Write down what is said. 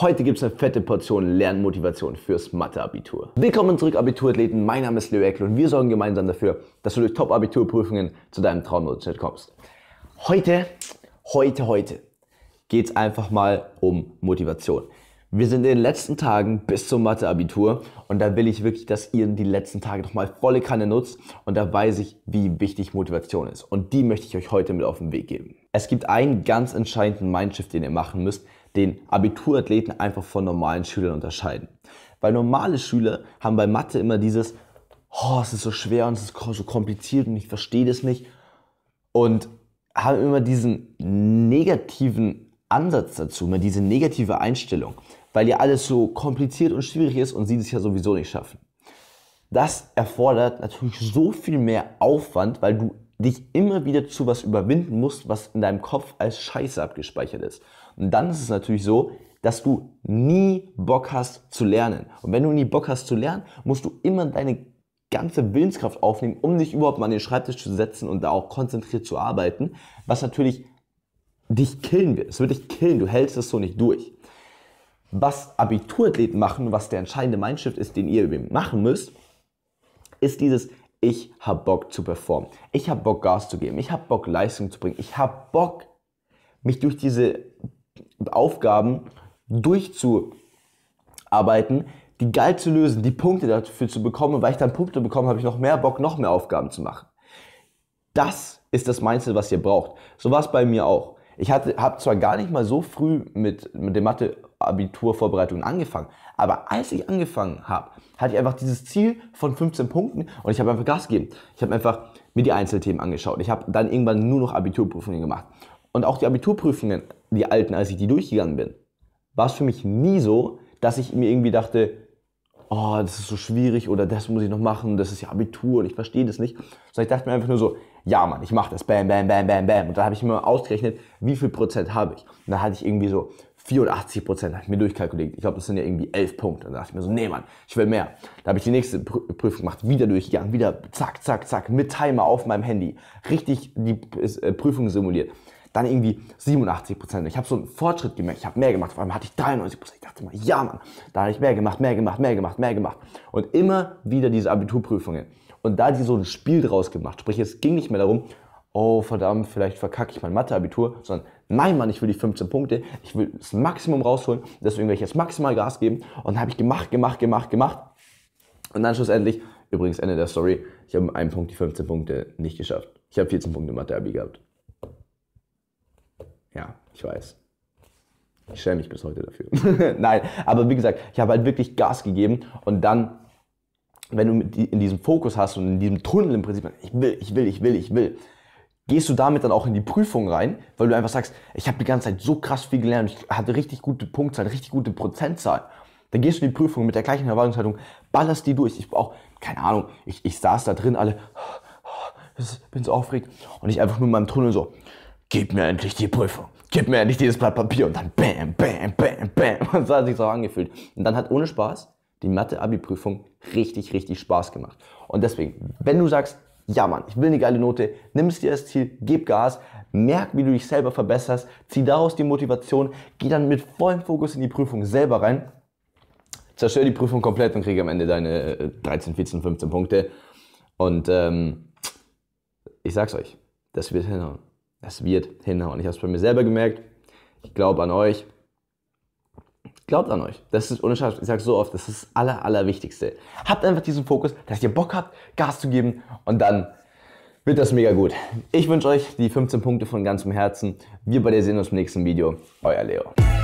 Heute gibt es eine fette Portion Lernmotivation fürs Mathe-Abitur. Willkommen zurück, Abiturathleten. Mein Name ist Leo Eckl und wir sorgen gemeinsam dafür, dass du durch Top-Abiturprüfungen zu deinem Traumdurchschnitt kommst. Heute, heute, heute geht es einfach mal um Motivation. Wir sind in den letzten Tagen bis zum Mathe-Abitur und da will ich wirklich, dass ihr die letzten Tage nochmal volle Kanne nutzt und da weiß ich, wie wichtig Motivation ist. Und die möchte ich euch heute mit auf den Weg geben. Es gibt einen ganz entscheidenden Mindshift, den ihr machen müsst, den Abiturathleten einfach von normalen Schülern unterscheiden. Weil normale Schüler haben bei Mathe immer dieses, oh, es ist so schwer und es ist so kompliziert und ich verstehe das nicht. Und haben immer diesen negativen Ansatz dazu, immer diese negative Einstellung, weil ja alles so kompliziert und schwierig ist und sie das ja sowieso nicht schaffen. Das erfordert natürlich so viel mehr Aufwand, weil du dich immer wieder zu was überwinden musst, was in deinem Kopf als Scheiße abgespeichert ist. Und dann ist es natürlich so, dass du nie Bock hast zu lernen. Und wenn du nie Bock hast zu lernen, musst du immer deine ganze Willenskraft aufnehmen, um dich überhaupt mal an den Schreibtisch zu setzen und da auch konzentriert zu arbeiten, was natürlich dich killen wird. Es wird dich killen, du hältst es so nicht durch. Was Abiturathleten machen, was der entscheidende Mindshift ist, den ihr machen müsst, ist dieses ich habe Bock zu performen. Ich habe Bock Gas zu geben. Ich habe Bock Leistung zu bringen. Ich habe Bock, mich durch diese Aufgaben durchzuarbeiten, die geil zu lösen, die Punkte dafür zu bekommen. Und weil ich dann Punkte bekomme, habe ich noch mehr Bock, noch mehr Aufgaben zu machen. Das ist das Mindset, was ihr braucht. So war es bei mir auch. Ich habe zwar gar nicht mal so früh mit, mit der Mathe Abiturvorbereitungen angefangen. Aber als ich angefangen habe, hatte ich einfach dieses Ziel von 15 Punkten und ich habe einfach Gas gegeben. Ich habe einfach mir die Einzelthemen angeschaut. Ich habe dann irgendwann nur noch Abiturprüfungen gemacht. Und auch die Abiturprüfungen, die alten, als ich die durchgegangen bin, war es für mich nie so, dass ich mir irgendwie dachte, oh, das ist so schwierig oder das muss ich noch machen, das ist ja Abitur und ich verstehe das nicht. Sondern ich dachte mir einfach nur so, ja Mann, ich mache das, bam, bam, bam, bam, bam. Und dann habe ich mir ausgerechnet, wie viel Prozent habe ich. Und dann hatte ich irgendwie so 84 Prozent, habe ich mir durchkalkuliert. Ich glaube, das sind ja irgendwie 11 Punkte. Und da dachte ich mir so, nee, Mann, ich will mehr. Da habe ich die nächste Prüfung gemacht, wieder durchgegangen, wieder zack, zack, zack, mit Timer auf meinem Handy. Richtig die äh, Prüfung simuliert. Dann irgendwie 87 Prozent. Ich habe so einen Fortschritt gemerkt. Ich habe mehr gemacht. Vor allem hatte ich 93 Prozent. Ich dachte mal, ja, Mann, da habe ich mehr gemacht, mehr gemacht, mehr gemacht, mehr gemacht. Und immer wieder diese Abiturprüfungen. Und da die so ein Spiel draus gemacht. Sprich, es ging nicht mehr darum, oh verdammt, vielleicht verkacke ich mein Matheabitur, sondern nein Mann, ich will die 15 Punkte, ich will das Maximum rausholen, deswegen werde ich jetzt maximal Gas geben und habe ich gemacht, gemacht, gemacht, gemacht und dann schlussendlich, übrigens Ende der Story, ich habe mit einem Punkt die 15 Punkte nicht geschafft. Ich habe 14 Punkte mathe gehabt. Ja, ich weiß. Ich schäme mich bis heute dafür. Nein, aber wie gesagt, ich habe halt wirklich Gas gegeben und dann, wenn du in diesem Fokus hast und in diesem Tunnel im Prinzip, ich will, ich will, ich will, ich will, gehst du damit dann auch in die Prüfung rein, weil du einfach sagst, ich habe die ganze Zeit so krass viel gelernt, ich hatte richtig gute Punktzahl, richtig gute Prozentzahl. Dann gehst du in die Prüfung mit der gleichen Erwartungshaltung, ballerst die durch. Ich auch, keine Ahnung, ich, ich saß da drin, alle, bin so aufgeregt und ich einfach nur in meinem Tunnel so, gib mir endlich die Prüfung, gib mir endlich dieses Blatt Papier und dann bam, bam, bam, bam. Und so hat sich auch angefühlt. Und dann hat ohne Spaß die Mathe-Abi-Prüfung richtig, richtig Spaß gemacht. Und deswegen, wenn du sagst, ja Mann, ich will eine geile Note, nimm es dir als Ziel, gib Gas, merk, wie du dich selber verbesserst, zieh daraus die Motivation, geh dann mit vollem Fokus in die Prüfung selber rein, zerstör die Prüfung komplett und krieg am Ende deine 13, 14, 15 Punkte. Und ähm, ich sag's euch, das wird hinhauen. Das wird hinhauen. Ich habe es bei mir selber gemerkt. Ich glaube an euch. Glaubt an euch. Das ist ohne Scheiß. Ich sage so oft, das ist das Aller, Allerwichtigste. Habt einfach diesen Fokus, dass ihr Bock habt, Gas zu geben und dann wird das mega gut. Ich wünsche euch die 15 Punkte von ganzem Herzen. Wir bei dir sehen uns im nächsten Video. Euer Leo.